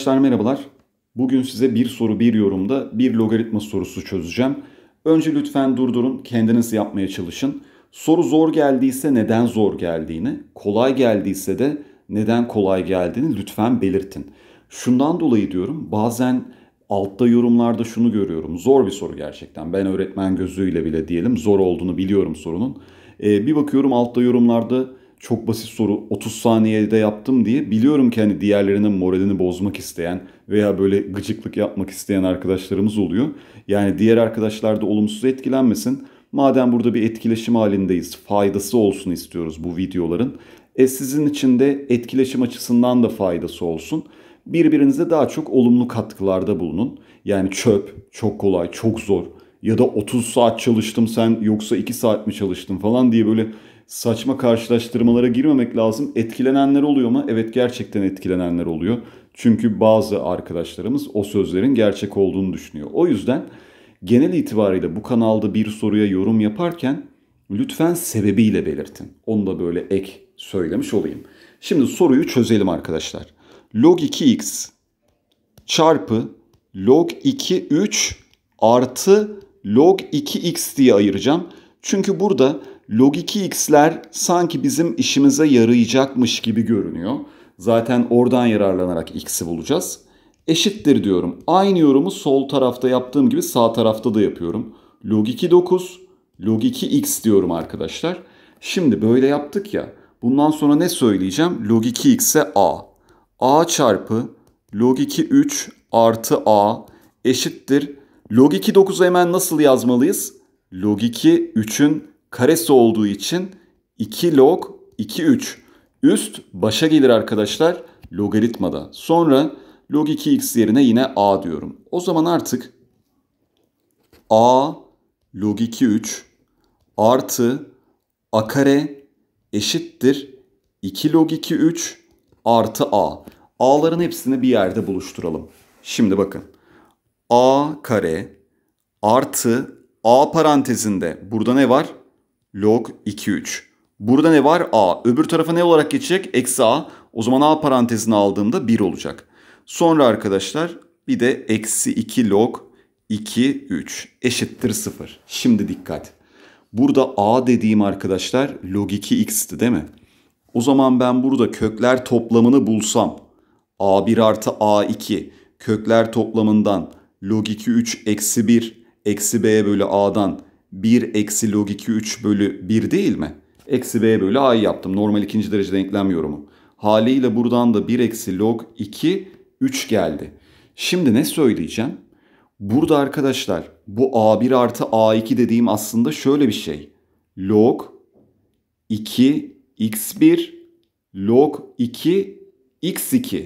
Arkadaşlar merhabalar. Bugün size bir soru bir yorumda bir logaritma sorusu çözeceğim. Önce lütfen durdurun, kendiniz yapmaya çalışın. Soru zor geldiyse neden zor geldiğini, kolay geldiyse de neden kolay geldiğini lütfen belirtin. Şundan dolayı diyorum bazen altta yorumlarda şunu görüyorum. Zor bir soru gerçekten. Ben öğretmen gözüyle bile diyelim zor olduğunu biliyorum sorunun. Ee, bir bakıyorum altta yorumlarda çok basit soru 30 saniyede yaptım diye biliyorum ki hani diğerlerinin moralini bozmak isteyen veya böyle gıcıklık yapmak isteyen arkadaşlarımız oluyor. Yani diğer arkadaşlar da olumsuz etkilenmesin. Madem burada bir etkileşim halindeyiz, faydası olsun istiyoruz bu videoların. E sizin için de etkileşim açısından da faydası olsun. Birbirinize daha çok olumlu katkılarda bulunun. Yani çöp, çok kolay, çok zor ya da 30 saat çalıştım sen yoksa 2 saat mi çalıştın falan diye böyle saçma karşılaştırmalara girmemek lazım. Etkilenenler oluyor mu? Evet gerçekten etkilenenler oluyor. Çünkü bazı arkadaşlarımız o sözlerin gerçek olduğunu düşünüyor. O yüzden genel itibariyle bu kanalda bir soruya yorum yaparken lütfen sebebiyle belirtin. Onu da böyle ek söylemiş olayım. Şimdi soruyu çözelim arkadaşlar. Log 2x çarpı log 2 3 artı log 2x diye ayıracağım. Çünkü burada log 2x'ler sanki bizim işimize yarayacakmış gibi görünüyor. Zaten oradan yararlanarak x'i bulacağız. Eşittir diyorum. Aynı yorumu sol tarafta yaptığım gibi sağ tarafta da yapıyorum. Log 2 9, log 2x diyorum arkadaşlar. Şimdi böyle yaptık ya. Bundan sonra ne söyleyeceğim? Log 2x'e a. a çarpı log 2 3 artı a eşittir. Log 2 9'u hemen nasıl yazmalıyız? Log 2 3'ün karesi olduğu için 2 log 2 3. Üst başa gelir arkadaşlar logaritmada. Sonra log 2x yerine yine a diyorum. O zaman artık a log 2 3 artı a kare eşittir 2 log 2 3 artı a. A'ların hepsini bir yerde buluşturalım. Şimdi bakın. A kare artı A parantezinde burada ne var? log 2 3. Burada ne var? A. Öbür tarafa ne olarak geçecek? Eksi A. O zaman A parantezini aldığımda 1 olacak. Sonra arkadaşlar bir de eksi 2 log 2 3 eşittir 0. Şimdi dikkat. Burada A dediğim arkadaşlar log 2x'ti değil mi? O zaman ben burada kökler toplamını bulsam A1 artı A2 kökler toplamından log 2 3 eksi 1 eksi B bölü A'dan 1 eksi log 2 3 bölü 1 değil mi? Eksi b bölü a'yı yaptım. Normal ikinci derece denklem yorumu. Haliyle buradan da 1 eksi log 2 3 geldi. Şimdi ne söyleyeceğim? Burada arkadaşlar bu a1 artı a2 dediğim aslında şöyle bir şey. Log 2 x1 log 2 x2.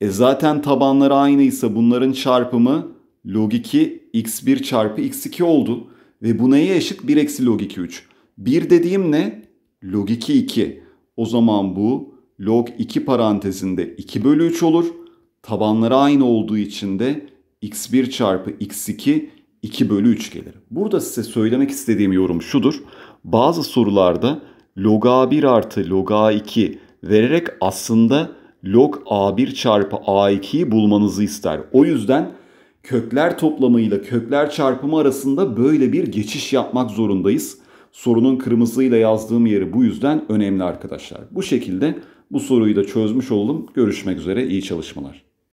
E zaten tabanları aynıysa bunların çarpımı log 2 x1 çarpı x2 oldu. Ve bu neye eşit? 1 eksi log 2 3. 1 dediğim ne? Log 2 2. O zaman bu log 2 parantezinde 2 bölü 3 olur. Tabanları aynı olduğu için de x1 çarpı x2 2 bölü 3 gelir. Burada size söylemek istediğim yorum şudur. Bazı sorularda log a1 artı log a2 vererek aslında log a1 çarpı a2'yi bulmanızı ister. O yüzden kökler toplamıyla kökler çarpımı arasında böyle bir geçiş yapmak zorundayız. Sorunun kırmızıyla yazdığım yeri bu yüzden önemli arkadaşlar. Bu şekilde bu soruyu da çözmüş oldum. Görüşmek üzere iyi çalışmalar.